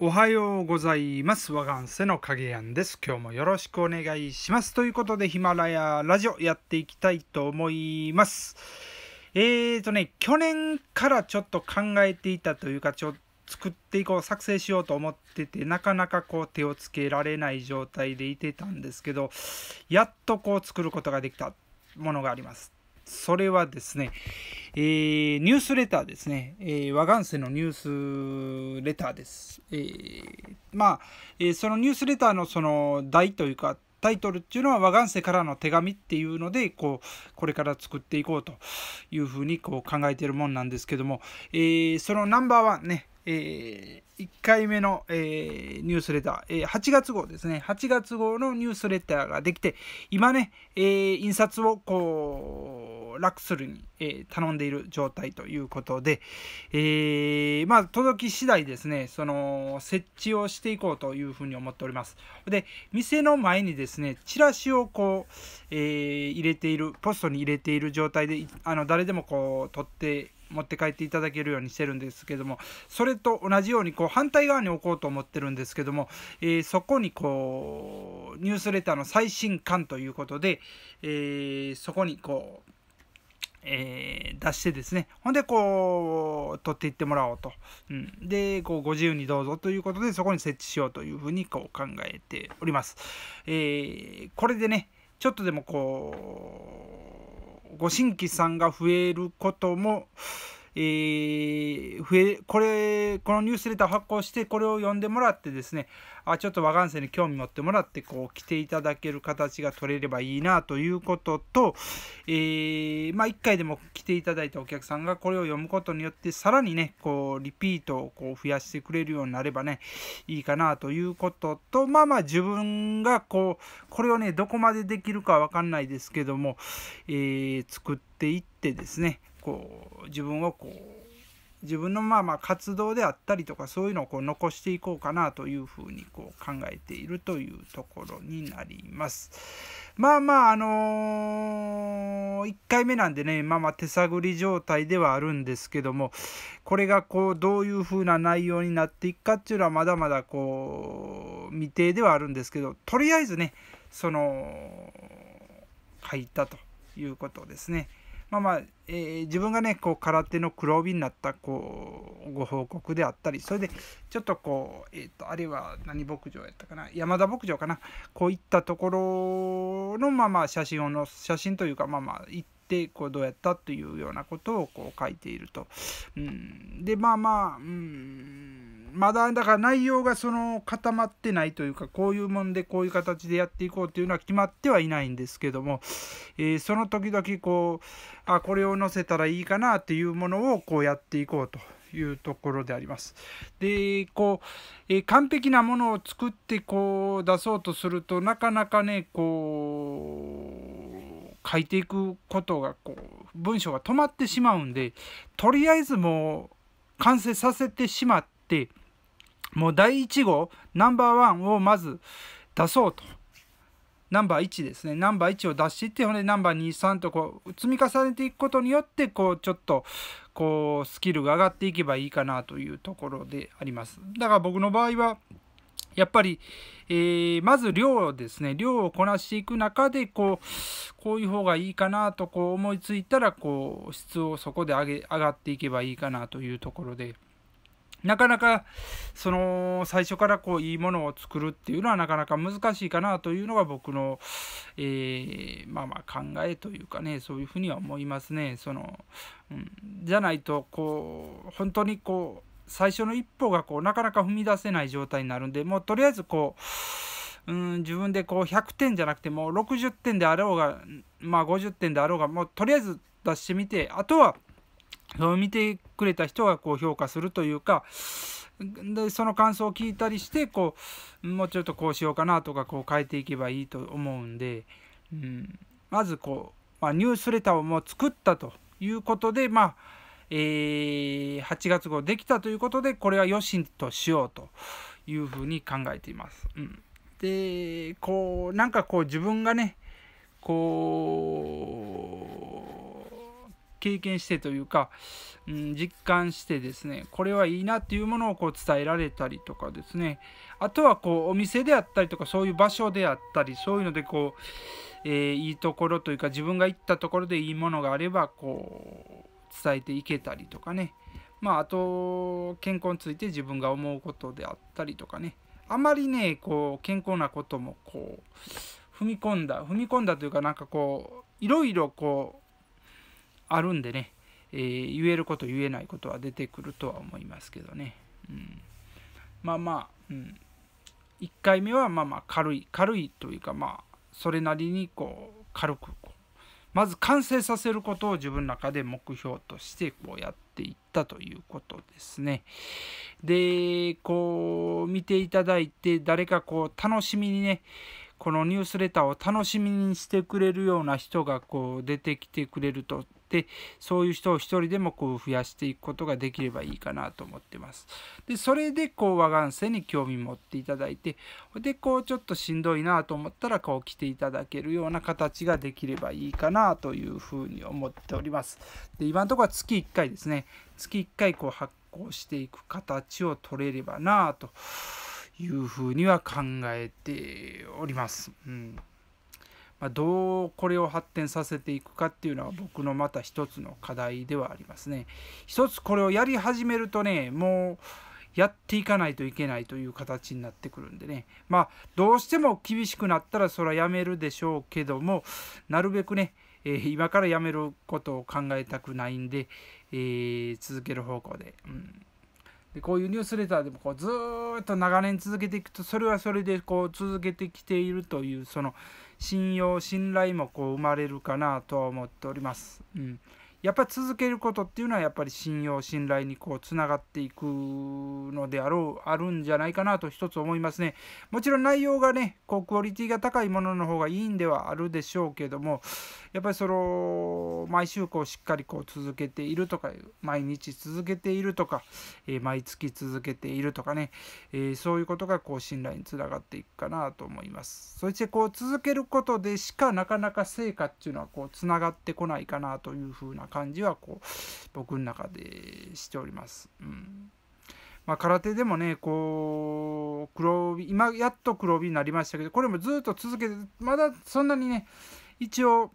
おはようございます。がんせの影やんです。今日もよろしくお願いします。ということで、ヒマラヤラジオやっていきたいと思います。えーとね、去年からちょっと考えていたというか、ちょっと作っていこう、作成しようと思ってて、なかなかこう手をつけられない状態でいてたんですけど、やっとこう作ることができたものがあります。それはですね、えー、ニュースレターですね、えー、和元世のニュースレターです。えー、まあ、えー、そのニュースレターのその題というか、タイトルっていうのは和元世からの手紙っていうのでこうこれから作っていこうというふうにこう考えてるもんなんですけども、えー、そのナンバーワンね、えー、1回目の、えー、ニュースレター、えー、8月号ですね8月号のニュースレターができて今ね、え印刷をこうラ楽するに、え頼んでいる状態ということで、えまあ、届き次第ですね、その、設置をしていこうというふうに思っております。で、店の前にですね、チラシをこう、え入れている、ポストに入れている状態で、あの、誰でもこう、取って持って帰っていただけるようにしてるんですけどもそれと同じようにこう反対側に置こうと思ってるんですけども、えー、そこにこうニュースレターの最新刊ということで、えー、そこにこうえー、出してですね、ほんで、こう、取っていってもらおうと。うん、で、こう、ご自由にどうぞということで、そこに設置しようというふうに、こう、考えております。えー、これでね、ちょっとでもこう、ご新規さんが増えることも、えー、増えこれこのニュースレターを発行してこれを読んでもらってですねあちょっと和願性に興味持ってもらってこう来ていただける形が取れればいいなということと、えー、まあ、1回でも来ていただいたお客さんがこれを読むことによってさらにねこうリピートをこう増やしてくれるようになればねいいかなということとまあまあ自分がこうこれをねどこまでできるかわかんないですけども、えー、作っていってですねこう自分をこう自分のまあまあ活動であったりとかそういうのをこう残していこうかなというふうにこう考えているというところになります。まあまああのー、1回目なんでねまあまあ手探り状態ではあるんですけどもこれがこうどういうふうな内容になっていくかっていうのはまだまだこう未定ではあるんですけどとりあえずねその書いたということですね。まあまあ、えー、自分がねこう空手の黒帯になったこうご報告であったりそれでちょっとこう、えーと、あるいは何牧場やったかな山田牧場かなこういったところのまあまあ写真をの写真というかまあまあ行ってこうどうやったというようなことをこう書いていると。うん、でまあまあ、うん、まだだから内容がその固まってないというかこういうもんでこういう形でやっていこうというのは決まってはいないんですけども、えー、その時々こうあこれを載せたらいいかなっていうものをこうやっていこうと。いうところであります。でこう、えー、完璧なものを作ってこう出そうとするとなかなかねこう書いていくことがこう文章が止まってしまうんでとりあえずもう完成させてしまってもう第1号ナンバーワンをまず出そうと。ナンバー1ですねナンバー1を出していってほんでナンバー23とこう積み重ねていくことによってこうちょっとこうスキルが上がっていけばいいかなというところでありますだから僕の場合はやっぱり、えー、まず量ですね量をこなしていく中でこうこういう方がいいかなとこう思いついたらこう質をそこで上げ上がっていけばいいかなというところでなかなかその最初からこういいものを作るっていうのはなかなか難しいかなというのが僕の、えー、まあまあ考えというかねそういうふうには思いますね。そのうん、じゃないとこう本当にこう最初の一歩がこうなかなか踏み出せない状態になるんでもうとりあえずこううん自分でこう100点じゃなくてもう60点であろうがまあ50点であろうがもうとりあえず出してみてあとは見てくれた人がこう評価するというかでその感想を聞いたりしてこうもうちょっとこうしようかなとかこう変えていけばいいと思うんで、うん、まずこう、まあ、ニュースレターをもう作ったということでまあえー8月号できたということでこれはよしとしようというふうに考えています。うん、でこうなんかこう自分がねこう経験してというか、うん、実感してですねこれはいいなっていうものをこう伝えられたりとかですねあとはこうお店であったりとかそういう場所であったりそういうのでこう、えー、いいところというか自分が行ったところでいいものがあればこう伝えていけたりとかねまあ、あと健康について自分が思うことであったりとかねあまりねこう健康なこともこう踏み込んだ踏み込んだというかなんかこういろいろこうあるんでね、えー、言えること言えないことは出てくるとは思いますけどね、うん、まあまあ、うん、1回目はまあまあ軽い軽いというかまあそれなりにこう軽くこうまず完成させることを自分の中で目標としてこうやってっていったということですね。でこう見ていただいて誰かこう楽しみにねこのニュースレターを楽しみにしてくれるような人がこう出てきてくれるとってそういう人を一人でもこう増やしていくことができればいいかなと思ってます。でそれでこう和願世に興味持っていただいてでこうちょっとしんどいなと思ったらこう来ていただけるような形ができればいいかなというふうに思っております。で今のところは月1回ですね月1回こう発行していく形を取れればなというふうには考えております。うんまあ、どうこれを発展させていくかっていうのは僕のまた一つの課題ではありますね。一つこれをやり始めるとねもうやっていかないといけないという形になってくるんでねまあどうしても厳しくなったらそれはやめるでしょうけどもなるべくね、えー、今からやめることを考えたくないんで、えー、続ける方向で。うんでこういうニュースレターでもこうずっと長年続けていくとそれはそれでこう続けてきているというその信用信頼もこう生まれるかなとは思っております。うんやっぱり続けることっていうのはやっぱり信用信頼にこうつながっていくのであろうあるんじゃないかなと一つ思いますねもちろん内容がねこうクオリティが高いものの方がいいんではあるでしょうけどもやっぱりその毎週こうしっかりこう続けているとか毎日続けているとか、えー、毎月続けているとかね、えー、そういうことがこう信頼につながっていくかなと思いますそしてこう続けることでしかなかなか成果っていうのはこうつながってこないかなというふうな感じはこう僕の中でしております。うんまあ、空手でもねこう黒帯今やっと黒帯になりましたけどこれもずっと続けてまだそんなにね一応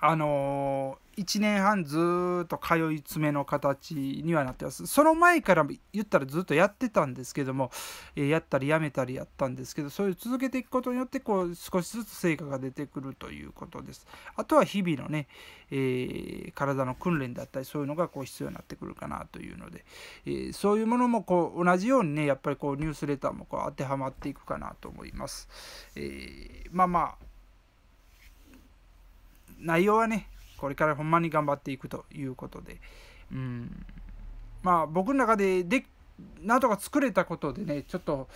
あの1年半ずっと通い詰めの形にはなってますその前から言ったらずっとやってたんですけども、えやったりやめたりやったんですけどそういう続けていくことによってこう少しずつ成果が出てくるということですあとは日々のね、えー、体の訓練だったりそういうのがこう必要になってくるかなというので、えー、そういうものもこう同じようにねやっぱりこうニュースレターもこう当てはまっていくかなと思います、えー、まあまあ内容はねこれからほんまに頑張っていくということで、うん、まあ僕の中ででなんとか作れたことでねちょっと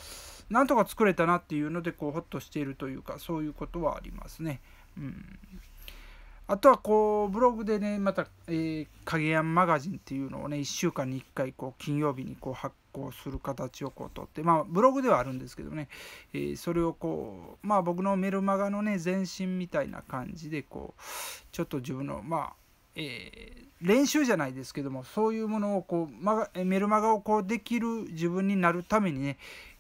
なんとか作れたなっていうのでこうほっとしているというかそういうことはありますね。うん、あとはこうブログでねまた、えー、影山マガジンっていうのをね1週間に1回こう金曜日にこう発こうする形をこう取ってまあブログではあるんですけどね、えー、それをこうまあ僕のメルマガのね前身みたいな感じでこうちょっと自分のまあえー、練習じゃないですけどもそういうものをこう、ま、メルマガをこうできる自分になるためにね、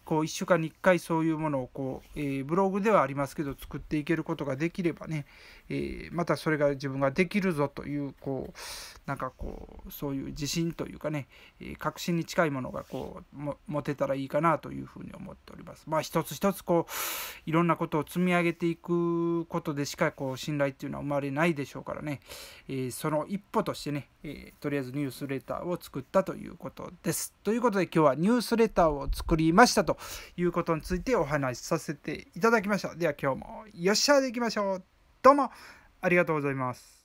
こう1週間に1回そういうものをこう、えー、ブログではありますけど作っていけることができればね、えー、またそれが自分ができるぞというこうなんかこうそういう自信というかね、えー、確信に近いものがこう持てたらいいかなというふうに思っております。まあ一つ一つこういろんなことを積み上げていくことでしかこう信頼っていうのは生まれないでしょうからね、えー、その一歩としてね、えとりあえずニュースレターを作ったということです。ということで今日はニュースレターを作りましたと。ということについてお話しさせていただきました。では今日もよっしゃーでいきましょう。どうもありがとうございます。